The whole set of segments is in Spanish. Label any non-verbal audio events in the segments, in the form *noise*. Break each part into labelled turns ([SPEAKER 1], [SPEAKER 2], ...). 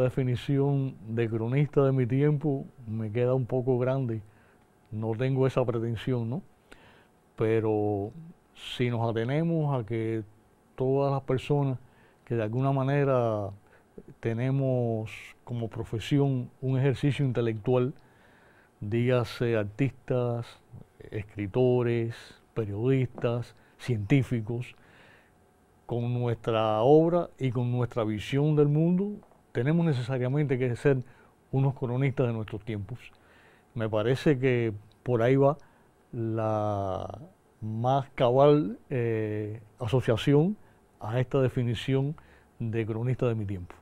[SPEAKER 1] definición de cronista de mi tiempo me queda un poco grande. No tengo esa pretensión, ¿no? Pero si nos atenemos a que todas las personas que de alguna manera tenemos como profesión un ejercicio intelectual, dígase artistas, escritores, periodistas, científicos, con nuestra obra y con nuestra visión del mundo tenemos necesariamente que ser unos cronistas de nuestros tiempos. Me parece que por ahí va la más cabal eh, asociación a esta definición de cronista de mi tiempo.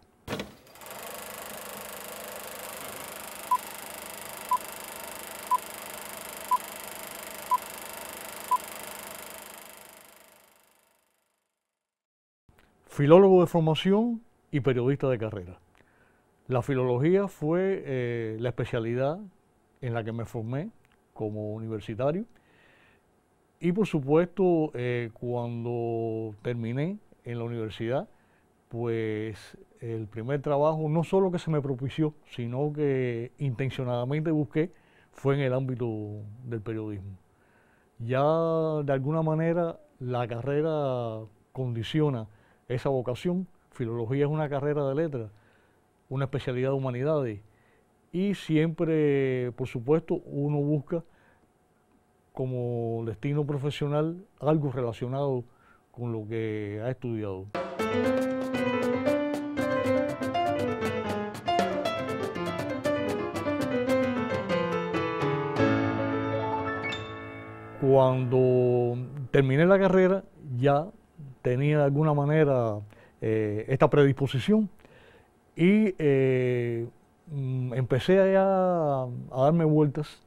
[SPEAKER 1] Filólogo de formación y periodista de carrera. La filología fue eh, la especialidad en la que me formé como universitario. Y por supuesto, eh, cuando terminé en la universidad, pues el primer trabajo, no solo que se me propició, sino que intencionadamente busqué, fue en el ámbito del periodismo. Ya de alguna manera la carrera condiciona esa vocación. Filología es una carrera de letras una especialidad de humanidades. Y siempre, por supuesto, uno busca como destino profesional algo relacionado con lo que ha estudiado. Cuando terminé la carrera ya tenía de alguna manera eh, esta predisposición y eh, mm, empecé a, a darme vueltas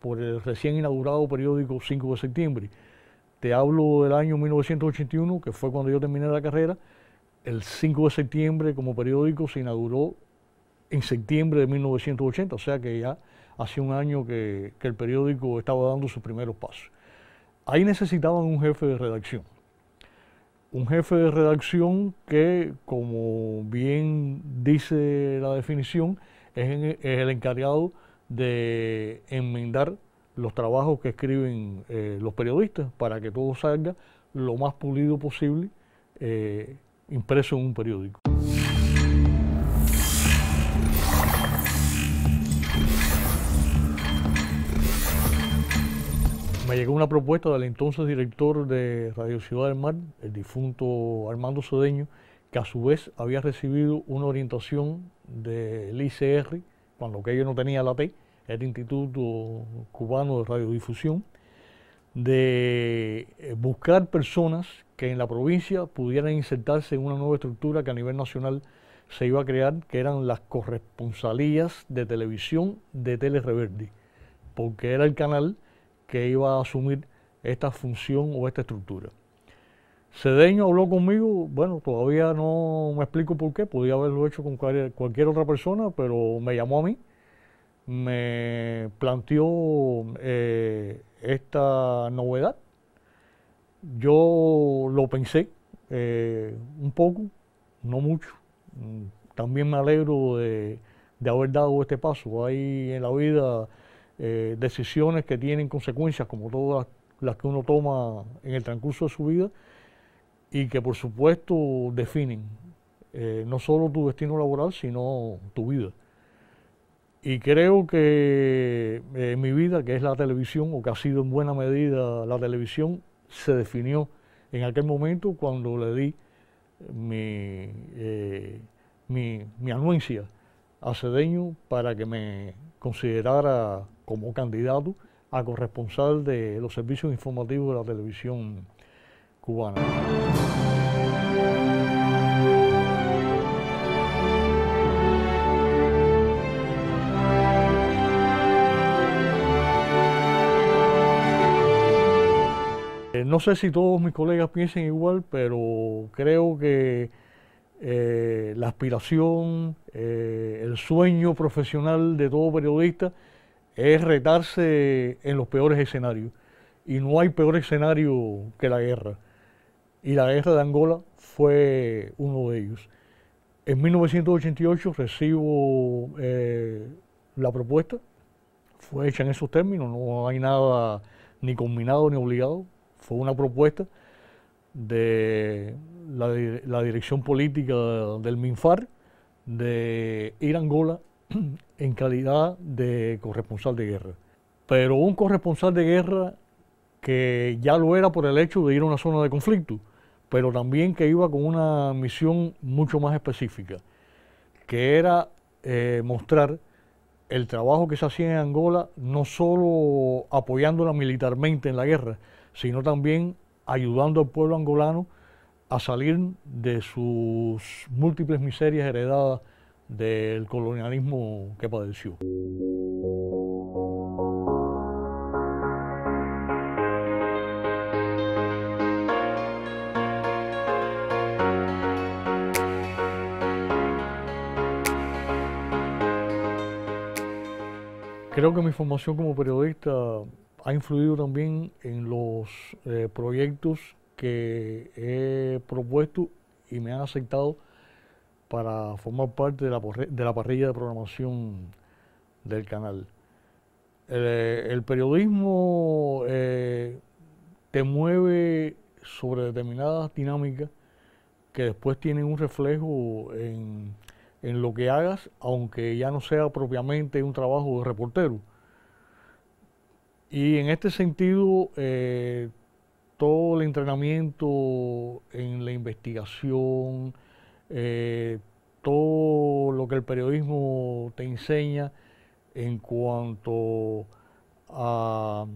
[SPEAKER 1] por el recién inaugurado periódico 5 de septiembre. Te hablo del año 1981, que fue cuando yo terminé la carrera. El 5 de septiembre como periódico se inauguró en septiembre de 1980, o sea que ya hace un año que el periódico estaba dando sus primeros pasos. Ahí necesitaban un jefe de redacción un jefe de redacción que, como bien dice la definición, es, e, el encargado de enmendar los trabajos que escriben eh, los periodistas para que todo salga lo más pulido posible, eh, impreso en un periódico. llegó una propuesta del entonces director de Radio Ciudad del Mar, el difunto Armando Sodeño, que a su vez había recibido una orientación del ICR, cuando que aquello no tenía la T, el Instituto Cubano de Radiodifusión, de eh, buscar personas que en la provincia pudieran insertarse en una nueva estructura que a nivel nacional se iba a crear, que eran las corresponsalías de televisión de Telereverdi, porque era el canal que iba a asumir esta función o esta estructura. Cedeño habló conmigo, bueno, todavía no me explico por qué, podía haberlo hecho con cualquier otra persona, pero me llamó a mí, me planteó eh, esta novedad. Yo lo pensé eh, un poco, no mucho. Mm, también me alegro de haber dado este paso. Ahí en la vida eh, decisiones que tienen consecuencias, como todas las que uno toma en el transcurso de su vida, y que por supuesto definen eh, no solo tu destino laboral, sino tu vida. Y creo que eh, mi vida, que es la televisión, o que ha sido en buena medida la televisión, se definió en aquel momento cuando le di mi, mi anuencia a Cedeño para que me considerara como candidato a corresponsal de los servicios informativos de la televisión cubana. Eh, no sé si todos mis colegas piensen igual, pero creo que eh, la aspiración, eh, el sueño profesional de todo periodista es retarse en los peores escenarios. Y no hay peor escenario que la guerra. Y la guerra de Angola fue uno de ellos. En 1988 recibo eh, la propuesta, fue hecha en esos términos, no hay nada ni combinado ni obligado, fue una propuesta de la, la dirección política del MINFAR de ir a Angola *clears throat* en calidad de corresponsal de guerra. Pero un corresponsal de guerra que ya lo era por el hecho de ir a una zona de conflicto, pero también que iba con una misión mucho más específica, que era eh, mostrar el trabajo que se hacía en Angola, no solo apoyándola militarmente en la guerra, sino también ayudando al pueblo angolano a salir de sus múltiples miserias heredadas del colonialismo que padeció. Creo que mi formación como periodista ha influido también en los eh, proyectos que he propuesto y me han aceptado para formar parte de la, parrilla de programación del canal. El, eh, periodismo eh, te mueve sobre determinadas dinámicas que después tienen un reflejo en, lo que hagas, aunque ya no sea propiamente un trabajo de reportero. Y en este sentido, eh, todo el entrenamiento en la investigación, eh, todo lo que el periodismo te enseña en cuanto a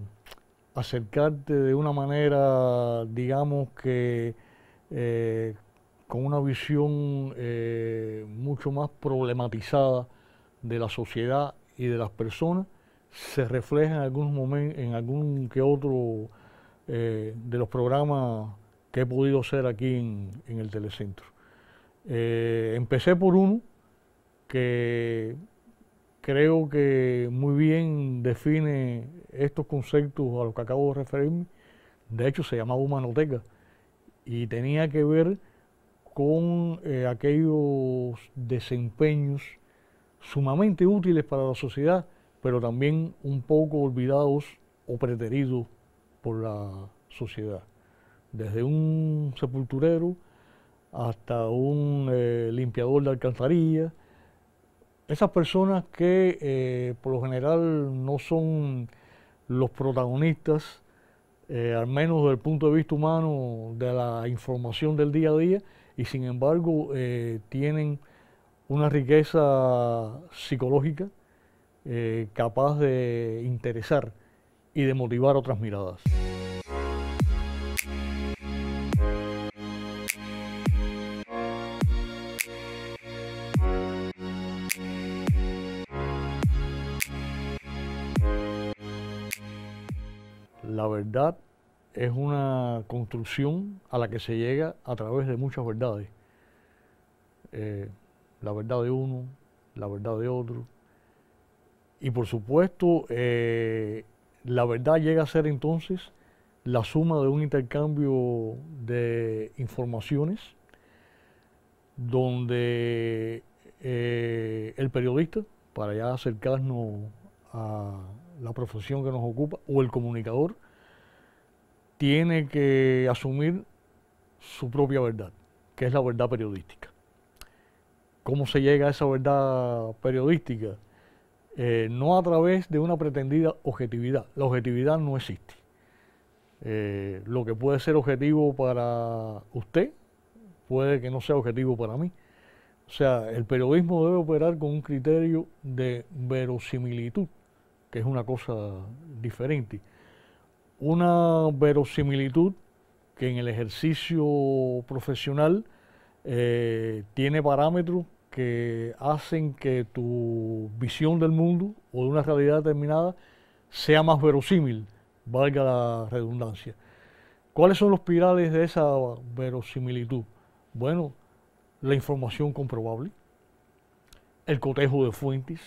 [SPEAKER 1] acercarte de una manera, digamos que eh, con una visión eh, mucho más problematizada de la sociedad y de las personas, se refleja en algún momento en algún que otro de los programas que he podido hacer aquí en el Telecentro. Eh, empecé por uno que creo que muy bien define estos conceptos a los que acabo de referirme. De hecho, se llamaba Humanoteca y tenía que ver con eh, aquellos desempeños sumamente útiles para la sociedad, pero también un poco olvidados o preteridos por la sociedad. Desde un sepulturero, hasta un eh, limpiador de alcantarillas, Esas personas que eh, por lo general no son los protagonistas, eh, al menos desde el punto de vista humano, de la información del día a día, y sin embargo tienen una riqueza psicológica capaz de interesar y de motivar otras miradas. la verdad es una construcción a la que se llega a través de muchas verdades. Eh, la verdad de uno, la verdad de otro. Y por supuesto, eh, la verdad llega a ser entonces la suma de un intercambio de informaciones donde eh, el periodista, para ya acercarnos a la profesión que nos ocupa, o el comunicador, tiene que asumir su propia verdad, que es la verdad periodística. ¿Cómo se llega a esa verdad periodística? Eh, no a través de una pretendida objetividad. La objetividad no existe. Eh, lo que puede ser objetivo para usted puede que no sea objetivo para mí. O sea, el periodismo debe operar con un criterio de verosimilitud, que es una cosa diferente una verosimilitud que en el ejercicio profesional eh, tiene parámetros que hacen que tu visión del mundo o de una realidad determinada sea más verosímil, valga la redundancia. ¿Cuáles son los pilares de esa verosimilitud? Bueno, la información comprobable, el cotejo de fuentes,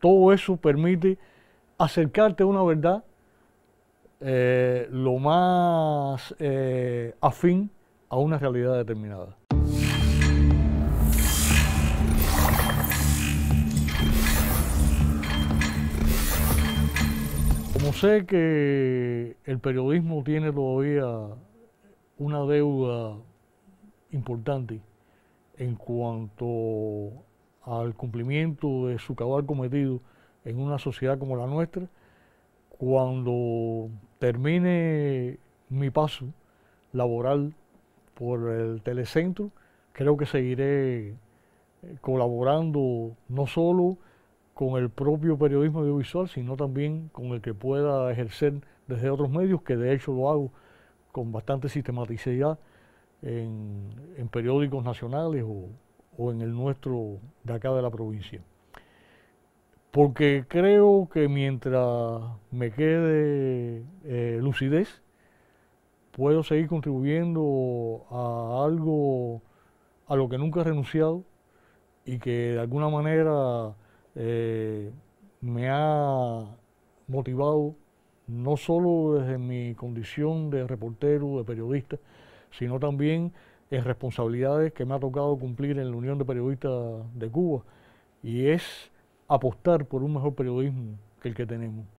[SPEAKER 1] todo eso permite acercarte a una verdad eh, lo más eh, afín a una realidad determinada. Como sé que el periodismo tiene todavía una deuda importante en cuanto al cumplimiento de su cabal cometido en una sociedad como la nuestra, cuando termine mi paso laboral por el telecentro, creo que seguiré eh, colaborando no solo con el propio periodismo audiovisual, sino también con el que pueda ejercer desde otros medios, que de hecho lo hago con bastante sistematicidad en, periódicos nacionales o en el nuestro de acá de la provincia porque creo que mientras me quede eh, lucidez, puedo seguir contribuyendo a algo a lo que nunca he renunciado y que de alguna manera eh, me ha motivado no solo desde mi condición de reportero, de periodista, sino también en responsabilidades que me ha tocado cumplir en la Unión de Periodistas de Cuba. Y es apostar por un mejor periodismo que el que tenemos.